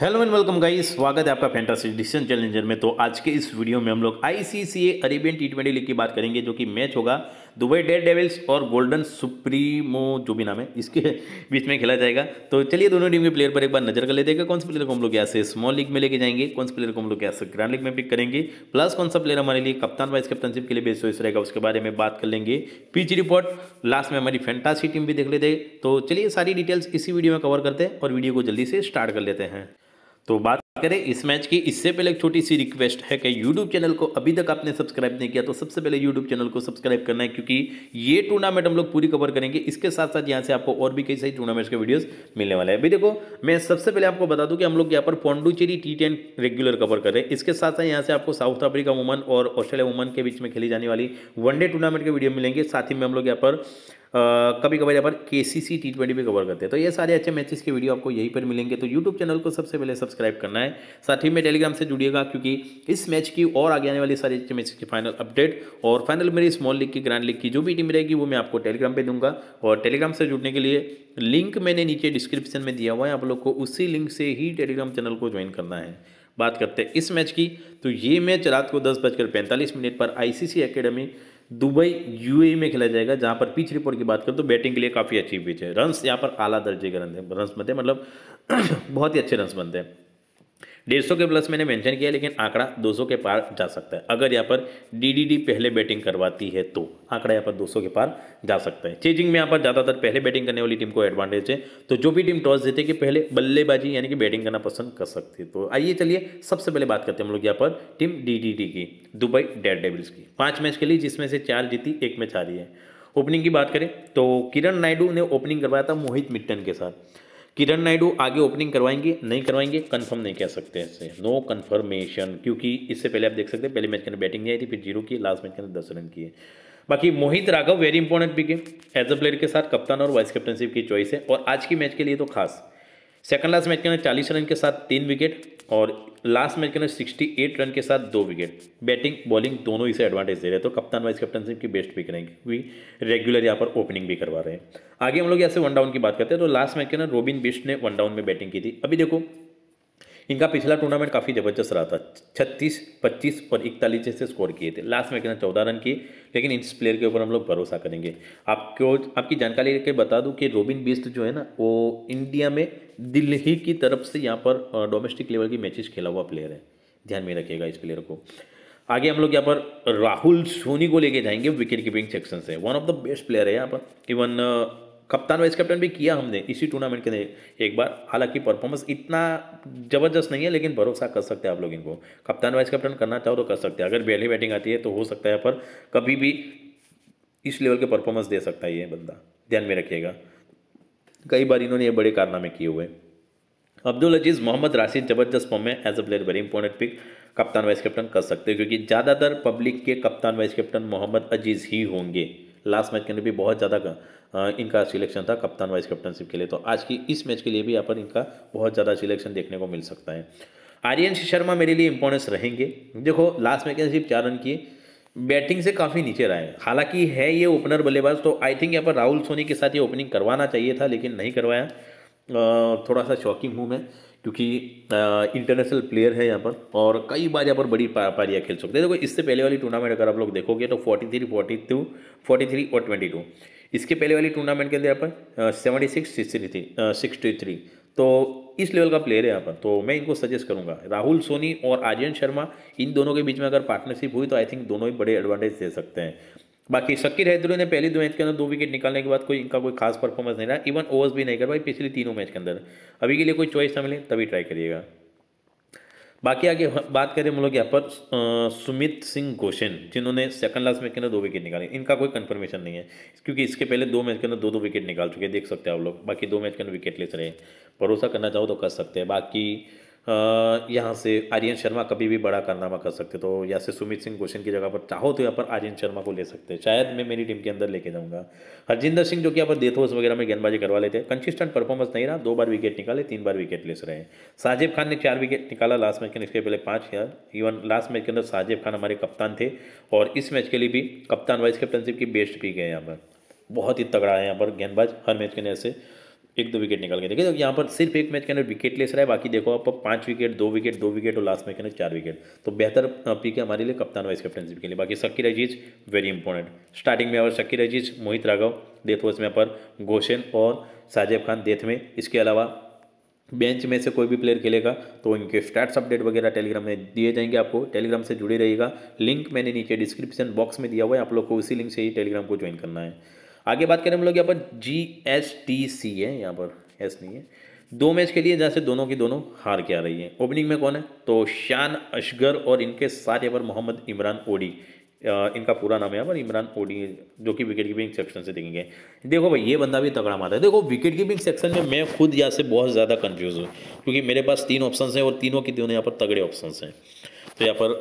hello and welcome guys स्वागत है आपका फैंटासी डिसीजन चैलेंजर में तो आज के इस वीडियो में हम लोग ICCA Arabian T twenty league की बात करेंगे जो कि मैच होगा दुबई डेड डेविल्स और गोल्डन सुप्रीमो जो भी नाम है इसके बीच में खेला जाएगा तो चलिए दोनों टीम के प्लेयर पर एक बार नजर कर लेते हैं कौन से प्लेयर को हम लोग यहाँ से स्मॉल लीग में लेके जाएंगे कौन से प्लेयर को हम लोग यहाँ से ग्रांड लीग में पिक करेंगे प्लस कौन सा प्लेयर हमारे लिए कप्तान वाइस कप्तानशिप के लिए बेस्ट चॉइस रहेगा उसके बारे में बात कर लेंगे पिच रिपोर्ट लास्ट में हमारी फैंटासी टीम भी देख लेते तो चलिए सारी डिटेल्स इसी वीडियो में कवर करते हैं और वीडियो को जल्दी से स्टार्ट कर लेते हैं तो बात करें इस मैच की इससे पहले एक छोटी सी रिक्वेस्ट है कि यूट्यूब चैनल को अभी तक आपने सब्सक्राइब नहीं किया तो सबसे पहले यूट्यूब चैनल को सब्सक्राइब करना है क्योंकि ये टूर्नामेंट हम लोग पूरी कवर करेंगे इसके साथ साथ यहाँ से आपको और भी कई सारी टूर्नामेंट्स के वीडियोस मिलने वाले हैं अभी देखो मैं सबसे पहले आपको बता दूँ कि हम लोग यहाँ पर Pondicherry T ten regular cover कर रहे हैं इसके साथ साथ यहाँ से आपको साउथ अफ्रीका वुमन और ऑस्ट्रेलिया वुमन के बीच में खेली जाने वाली वनडे टूर्नामेंट के वीडियो मिलेंगे साथ ही में हम लोग यहाँ पर कभी कभी अपन के सी सी टी ट्वेंटी भी कवर करते हैं तो ये सारे अच्छे मैचेस के वीडियो आपको यहीं पर मिलेंगे तो यूट्यूब चैनल को सबसे पहले सब्सक्राइब करना है साथ ही में टेलीग्राम से जुड़िएगा क्योंकि इस मैच की और आगे आने वाली सारी अच्छे मैच की फाइनल अपडेट और फाइनल मेरी स्मॉल लीग की ग्रांड लीग की जो भी टीम रहेगी वो मैं आपको टेलीग्राम पर दूंगा और टेलीग्राम से जुड़ने के लिए लिंक मैंने नीचे डिस्क्रिप्शन में दिया हुआ है आप लोग को उसी लिंक से ही टेलीग्राम चैनल को ज्वाइन करना है बात करते हैं इस मैच की तो ये मैच रात को दस बजकर पैंतालीस मिनट पर आईसीसी एकेडमी दुबई यूएई में खेला जाएगा जहां पर पिच रिपोर्ट की बात करें तो बैटिंग के लिए काफ़ी अच्छी पिच है रन्स यहाँ पर आला दर्जे के रन रन्स बनते हैं मतलब बहुत ही अच्छे रन्स बनते हैं डेढ़ के प्लस मैंने मेंशन किया लेकिन आंकड़ा 200 के पार जा सकता है अगर यहाँ पर डीडीडी पहले बैटिंग करवाती है तो आंकड़ा यहाँ पर 200 के पार जा सकता है चेजिंग में यहाँ पर ज़्यादातर पहले बैटिंग करने वाली टीम को एडवांटेज है तो जो भी टीम टॉस देते कि पहले बल्लेबाजी यानी कि बैटिंग करना पसंद कर सकती है तो आइए चलिए सबसे पहले बात करते हैं हम लोग यहाँ पर टीम डी की दुबई डेड डेबल्स की पाँच मैच खेली जिसमें से चार जीती एक मैच आ रही है ओपनिंग की बात करें तो किरण नायडू ने ओपनिंग करवाया था मोहित मिट्टन के साथ किरण नायडू आगे ओपनिंग करवाएंगे नहीं करवाएंगे कंफर्म नहीं कह सकते ऐसे नो कंफर्मेशन क्योंकि इससे पहले आप देख सकते हैं पहले मैच के अंदर बैटिंग नहीं आई थी फिर जीरो की लास्ट मैच के अंदर दस रन किए बाकी Mohit Raghav very important pick है एज अ प्लेयर के साथ कप्तान और वाइस कैप्टनशिप की चॉइस है और आज की मैच के लिए तो खास सेकंड लास्ट मैच के अंदर चालीस रन के साथ तीन विकेट और लास्ट मैच के अंदर सिक्सटी एट रन के साथ दो विकेट बैटिंग बॉलिंग दोनों इसे एडवांटेज दे रहे हैं तो कप्तान वाइस कैप्टनशिप की बेस्ट पिक रहेंगे क्योंकि रेगुलर यहाँ पर ओपनिंग भी करवा रहे हैं आगे हम लोग यहाँ से वन डाउन की बात करते हैं तो लास्ट मैच के अंदर रोबिन बिस्ट ने वन डाउन में बैटिंग की थी अभी देखो इनका पिछला टूर्नामेंट काफ़ी ज़बरदस्त रहा था छत्तीस पच्चीस और इकतालीस जैसे स्कोर किए थे लास्ट में कितना चौदह रन किए लेकिन इस प्लेयर के ऊपर हम लोग भरोसा करेंगे आपको आपकी जानकारी के बता दूं कि रोबिन बिस्ट जो है ना वो इंडिया में दिल्ली की तरफ से यहाँ पर डोमेस्टिक लेवल की मैचेस खेला हुआ प्लेयर है ध्यान में रखिएगा इस प्लेयर को आगे हम लोग यहाँ पर राहुल सोनी को लेके जाएंगे विकेट कीपिंग सेक्शन से one of the best player है यहाँ पर इवन कप्तान वाइस कैप्टन भी किया हमने इसी टूर्नामेंट के अंदर एक बार हालांकि परफॉर्मेंस इतना ज़बरदस्त नहीं है लेकिन भरोसा कर सकते हैं आप लोग इनको कप्तान वाइस कैप्टन करना चाहो तो कर सकते हैं अगर बेली बैटिंग आती है तो हो सकता है पर कभी भी इस लेवल के परफॉर्मेंस दे सकता है ये बंदा ध्यान में रखिएगा कई बार इन्होंने ये बड़े कारनामे किए हुए अब्दुल अजीज़ मोहम्मद राशिद जबरदस्त फॉर्म में as a player very important pick कप्तान वाइस कैप्टन कर सकते हैं क्योंकि ज़्यादातर पब्लिक के कप्तान वाइस कैप्टन मोहम्मद अजीज़ ही होंगे लास्ट मैच के लिए भी बहुत ज़्यादा इनका सिलेक्शन था कप्तान वाइस कैप्टनशिप के लिए तो आज की इस मैच के लिए भी यहाँ पर इनका बहुत ज़्यादा सिलेक्शन देखने को मिल सकता है आर्यन शर्मा मेरे लिए इम्पोर्टेंस रहेंगे देखो लास्ट मैच के सिर्फ चार रन किए बैटिंग से काफ़ी नीचे रहा है हालांकि है ये ओपनर बल्लेबाज तो आई थिंक यहाँ पर राहुल सोनी के साथ ये ओपनिंग करवाना चाहिए था लेकिन नहीं करवाया थोड़ा सा शॉकिंग हूँ मैं क्योंकि इंटरनेशनल प्लेयर है यहाँ पर और कई बार यहाँ पर बड़ी पा, पारियाँ खेल सकते हैं देखो इससे पहले वाली टूर्नामेंट अगर आप लोग देखोगे तो forty three forty two forty three और ट्वेंटी टू इसके पहले वाली टूर्नामेंट के अंदर यहाँ पर seventy six sixty three sixty three तो इस लेवल का प्लेयर है यहाँ पर तो मैं इनको सजेस्ट करूँगा राहुल सोनी और आर्यन शर्मा इन दोनों के बीच में अगर पार्टनरशिप हुई तो आई थिंक दोनों ही बड़े एडवांटेज दे सकते हैं बाकी शकीर हैदरी ने पहली दो मैच के अंदर दो विकेट निकालने के बाद कोई इनका कोई खास परफॉर्मेंस नहीं रहा इवन ओवर्स भी नहीं कर पाई पिछले तीनों मैच के अंदर अभी के लिए कोई चॉइस ना मिले तभी ट्राई करिएगा बाकी आगे बात करें हम लोग यहाँ पर सुमित सिंह गोशन जिन्होंने सेकंड लास्ट मैच के अंदर दो विकेट निकाले इनका कोई कंफर्मेशन नहीं है क्योंकि इसके पहले दो मैच के अंदर दो दो विकेट निकाल चुके हैं देख सकते हैं आप लोग बाकी दो मैच के अंदर विकेट ले रहे भरोसा करना चाहो तो कर सकते हैं बाकी यहाँ से आर्यन शर्मा कभी भी बड़ा कारनामा कर सकते तो या से सुमित सिंह गोशन की जगह पर चाहो तो यहाँ पर आर्यन शर्मा को ले सकते हैं शायद मैं मेरी टीम के अंदर लेके जाऊँगा हरजिंदर सिंह जो कि यहाँ पर डेथोस वगैरह में गेंदबाजी करवा लेते हैं कंसिस्टेंट परफॉर्मेंस नहीं रहा दो बार विकेट निकाले तीन बार विकेट ले रहे हैं साजिब खान ने चार विकेट निकाला लास्ट मैच के इसके पहले पाँच यार इवन लास्ट मैच के अंदर साजिब खान हमारे कप्तान थे और इस मैच के लिए भी कप्तान वाइस कैप्टनशिप की बेस्ट पी गए यहाँ पर बहुत ही तगड़ा है यहाँ पर गेंदबाज हर मैच के ने ऐसे एक दो विकेट निकाल के देखिए यहाँ पर सिर्फ एक मैच के अंदर विकेट ले रहा है बाकी देखो आप पाँच विकेट दो विकेट दो विकेट और लास्ट मैच के अंदर चार विकेट तो बेहतर पी के हमारे लिए कप्तान वाइस कैप्टनशिप के लिए बाकी सकी रजीज वेरी इंपॉर्टेंट स्टार्टिंग में और सक्की रजीज मोहित राघव डेथ वॉच में पर गोशेन और साजेब खान डेथ में इसके अलावा बेंच में से कोई भी प्लेयर खेलेगा तो उनके स्टैट्स अपडेट वगैरह टेलीग्राम में दिए जाएंगे आपको टेलीग्राम से जुड़े रहेगा लिंक मैंने नीचे डिस्क्रिप्शन बॉक्स में दिया हुआ है आप लोग को उसी लिंक से ही टेलीग्राम को ज्वाइन करना है आगे बात करें हम लोग यहाँ पर जी एस टी सी है यहाँ पर एस नहीं है दो मैच के लिए जहाँ से दोनों की दोनों हार के आ रही है ओपनिंग में कौन है तो शान अशगर और इनके साथ यहाँ पर मोहम्मद इमरान ओडी इनका पूरा नाम है यहाँ पर इमरान ओडी जो कि विकेट कीपिंग सेक्शन से देखेंगे देखो भाई ये बंदा भी तगड़ा मारता है देखो विकेट कीपिंग सेक्शन में मैं खुद यहाँ से बहुत ज़्यादा कन्फ्यूज़ हूँ क्योंकि मेरे पास तीन ऑप्शन हैं और तीनों के तीनों यहाँ पर तगड़े ऑप्शन हैं तो यहाँ पर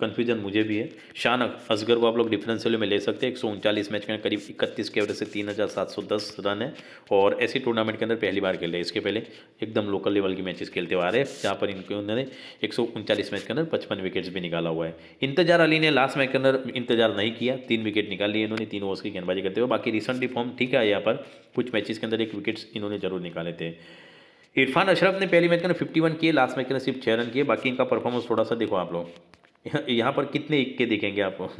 कन्फ्यूजन मुझे भी है शानक असगर को आप लोग डिफरेंस में ले सकते हैं एक सौ उनचालीस मैच में करीब इकतीस के एवरेज से तीन हज़ार सात सौ दस रन है और ऐसी टूर्नामेंट के अंदर पहली बार खेल रहे इसके पहले एकदम लोकल लेवल की मैचेस खेलते हुए आ रहे हैं जहाँ पर इनके उन्होंने एक सौ उनचालीस मैच के अंदर पचपन विकेट्स भी निकाला हुआ है इंतजार अली ने लास्ट मैच के अंदर इंतजार नहीं किया तीन विकेट निकाल लिए इन्होंने तीन ओवर्स की गेंदबाजी करते हुए बाकी रिसेंटली फॉर्म ठीक है यहाँ पर कुछ मैचेस के अंदर एक विकेट्स इन्होंने जरूर निकाले थे इरफान अशरफ ने पहली मैच के ना फिफ्टी वन किए लास्ट मैच के ना सिर्फ छः रन किए बाकी इनका परफॉर्मेंस थोड़ा सा देखो आप लोग यहाँ पर कितने इक्के आप लोग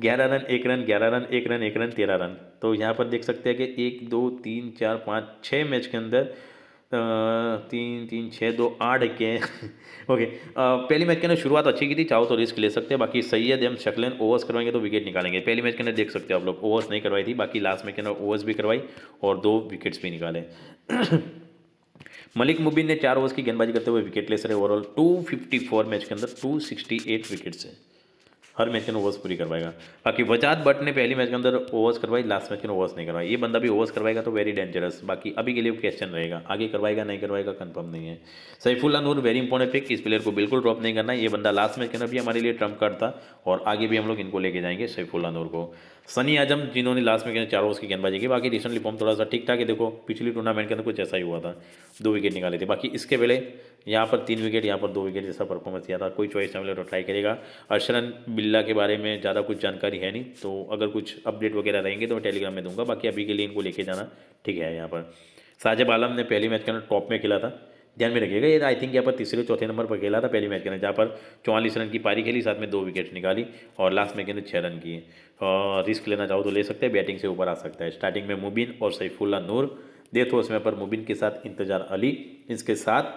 ग्यारह रन एक रन ग्यारह रन एक रन एक रन तेरह रन तो यहाँ पर देख सकते हैं कि एक दो तीन चार पाँच छः मैच के अंदर तीन तीन छः दो आठ इक्के ओके पहली मैच के अंदर शुरुआत अच्छी की थी चाहो तो रिस्क ले सकते हैं बाकी सैयद एम शक्लन ओवर्स करवाएंगे तो विकेट निकालेंगे पहली मैच के अंदर देख सकते हो आप लोग ओवर्स नहीं करवाई थी बाकी लास्ट मैच के अंदर ओवर्स भी करवाई और दो विकेट्स भी निकाले मलिक मुबीन ने चार ओवर्स की गेंदबाजी करते हुए विकेट ले सर ओवरऑल 254 मैच के अंदर 268 विकेट्स है हर मैच के अंदर ओवर्स पूरी करवाएगा बाकी वजाद बट ने पहली मैच के अंदर ओवर्स करवाई लास्ट मैच के अंदर ओवर्स नहीं करवाई ये बंदा भी ओवर्स करवाएगा तो वेरी डेंजरस बाकी अभी के लिए क्वेश्चन रहेगा आगे करवाएगा नहीं करवाएगा कंफर्म नहीं है Saifullah Noor very important pick इस प्लेयर को बिल्कुल ड्रॉप नहीं करना ये बंदा लास्ट मैच के अंदर भी हमारे लिए ट्रम्प कार्ड था और आगे भी हम लोग इनको लेके जाएंगे सैफुल्ला नूर को सनी आजम जिन्होंने लास्ट में चार ओवर्स की गेंदबाजी की बाकी रिसेंटली फॉर्म थोड़ा सा ठीक ठाक है देखो पिछली टूर्नामेंट के अंदर कुछ ऐसा ही हुआ था दो विकेट निकाले थे बाकी इसके पहले यहाँ पर तीन विकेट यहाँ पर दो विकेट जैसा परफॉर्मेंस दिया था कोई चॉइस नहीं मिले तो ट्राई करेगा अर्शरन बिल्ला के बारे में ज़्यादा कुछ जानकारी है नहीं तो अगर कुछ अपडेट वगैरह रहेंगे तो मैं टेलीग्राम में दूंगा बाकी अभी के लिए इनको लेके जाना ठीक है यहाँ पर साजिब आलम ने पहली मैच के अंदर टॉप में खेला था ध्यान में रखिएगा ये आई थिंक यहाँ पर तीसरे चौथे नंबर पर खेला था पहले मैच के अंदर जहाँ पर चौवालीस रन की पारी खेली साथ में दो विकेट निकाली और लास्ट में के अंदर छः रन किए और रिस्क लेना चाहो तो ले सकते हैं बैटिंग से ऊपर आ सकता है स्टार्टिंग में मुबिन और सैफुल्ला नूर देखो ओवर समय पर मुबिन के साथ इंतजार अली इसके साथ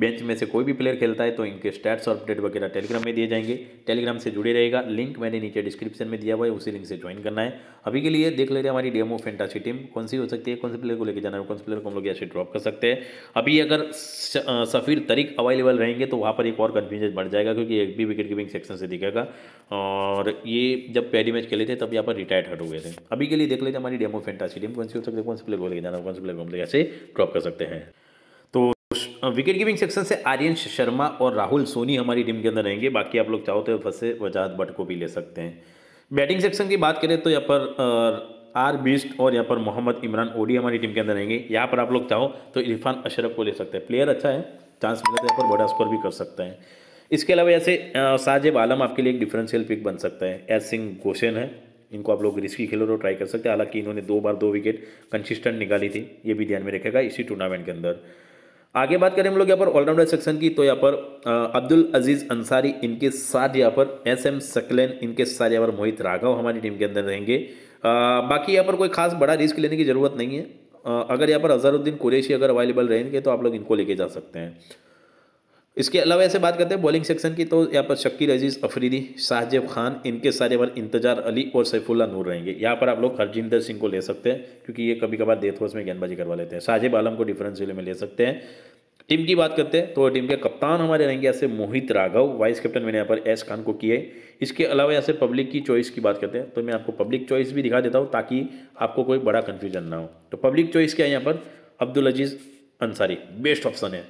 बेंच में से कोई भी प्लेयर खेलता है तो इनके स्टैट्स और अपडेट वगैरह टेलीग्राम में दिए जाएंगे टेलीग्राम से जुड़े रहेगा लिंक मैंने नीचे डिस्क्रिप्शन में दिया हुआ है उसी लिंक से ज्वाइन करना है अभी के लिए देख लेते हैं हमारी डेमो फेंटासी टीम कौन सी हो सकती है कौन से प्लेयर को लेकर जाना है कौन से प्लेयर को हम लोग यहाँ से ड्रॉप कर सकते हैं अभी अगर सफ़ीर तरीक अवेलेबल रहेंगे तो वहाँ पर एक और कन्फ्यूजन बढ़ जाएगा क्योंकि एक भी विकेट कीपिंग सेक्शन से दिखेगा और ये जब पहली मैच खेले थे तब यहाँ पर रिटायर्ड हट हुए थे अभी के लिए देख लेते हमारी डेमो फेंटासी टीम कौन सी हो सकती है कौन से प्लेयर को लेकर जाना कौन से प्लेयर को हम लोग ऐसे ड्रॉप कर सकते हैं विकेट कीपिंग सेक्शन से आर्यन शर्मा और राहुल सोनी हमारी टीम के अंदर रहेंगे बाकी आप लोग चाहो तो फंसे वजाहत भट्ट को भी ले सकते हैं बैटिंग सेक्शन की बात करें तो यहाँ पर आर बिस्ट और यहाँ पर मोहम्मद इमरान ओडी हमारी टीम के अंदर रहेंगे यहाँ पर आप लोग चाहो तो इरफान अशरफ को ले सकते हैं प्लेयर अच्छा है चांस मिला तो यहाँ पर बड़ा स्कोर भी कर सकते हैं इसके अलावा ऐसे साजिब आलम आपके लिए एक डिफरेंशियल पिक बन सकता है एस सिंह गोसेन है इनको आप लोग रिस्की खेलो तो ट्राई कर सकते हैं हालांकि इन्होंने दो बार दो विकेट कंसिस्टेंट निकाली थी ये भी ध्यान में रखेगा इसी टूर्नामेंट के अंदर आगे बात करें हम लोग यहाँ पर ऑलराउंडर सेक्शन की तो यहाँ पर अब्दुल अजीज अंसारी इनके साथ यहाँ पर एस एम सकलेन इनके साथ यहाँ पर मोहित राघव हमारी टीम के अंदर रहेंगे बाकी यहाँ पर कोई खास बड़ा रिस्क लेने की जरूरत नहीं है अगर यहाँ पर अजहरुद्दीन कुरेशी अगर अवेलेबल रहेंगे तो आप लोग इनको लेके जा सकते हैं इसके अलावा ऐसे बात करते हैं बॉलिंग सेक्शन की तो यहाँ पर शक्की अजीज़ अफरीदी शाहजेब खान इनके सारे बार इंतजार अली और सैफुल्ला नूर रहेंगे यहाँ पर आप लोग हरजिंदर सिंह को ले सकते हैं क्योंकि ये कभी कभार डेथ होश में गेंदबाजी करवा लेते हैं शाहजेब आलम को डिफरेंस जिले में ले सकते हैं टीम की बात करते हैं तो टीम के कप्तान हमारे रहेंगे ऐसे मोहित राघव वाइस कैप्टन मैंने यहाँ पर एस खान को किए इसके अलावा यहाँ से पब्लिक की चॉइस की बात करते हैं तो मैं आपको पब्लिक चॉइस भी दिखा देता हूँ ताकि आपको कोई बड़ा कन्फ्यूजन ना हो तो पब्लिक चॉइस क्या है यहाँ पर अब्दुल अजीज़ अंसारी बेस्ट ऑप्शन है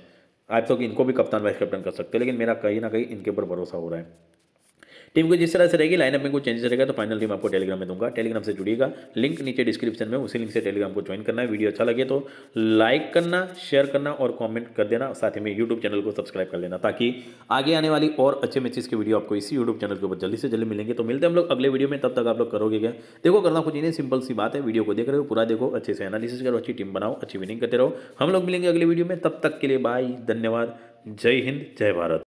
आप सब इनको भी कप्तान वाइस कैप्टन कर सकते हैं लेकिन मेरा कहीं ना कहीं इनके ऊपर भरोसा हो रहा है टीम को जिस तरह से रहेगी लाइनअप में कोई चेंजेस रहेगा तो फाइनल टीम आपको टेलीग्राम में दूंगा टेलीग्राम से जुड़िएगा लिंक नीचे डिस्क्रिप्शन में उसी लिंक से टेलीग्राम को ज्वाइन करना है वीडियो अच्छा लगे तो लाइक करना शेयर करना और कॉमेंट कर देना साथ में यूट्यूब चैनल को सब्सक्राइब कर लेना ताकि आगे आने वाली और अच्छे मैचेस की वीडियो आपको इसी यूट्यूब चैनल के ऊपर जल्दी से जल्दी मिलेंगे तो मिलते हम लोग अगले वीडियो में तब तक आप लोग करोगे क्या देखो करना कुछ नहीं सिंपल सी बात है वीडियो को देख रहे हो पूरा देखो अच्छे से एनालिसिस करो अच्छी टीम बनाओ अच्छी विनिंग करते रहो हम लोग मिलेंगे अगले वीडियो में तब तक के लिए बाय धन्यवाद जय हिंद जय भारत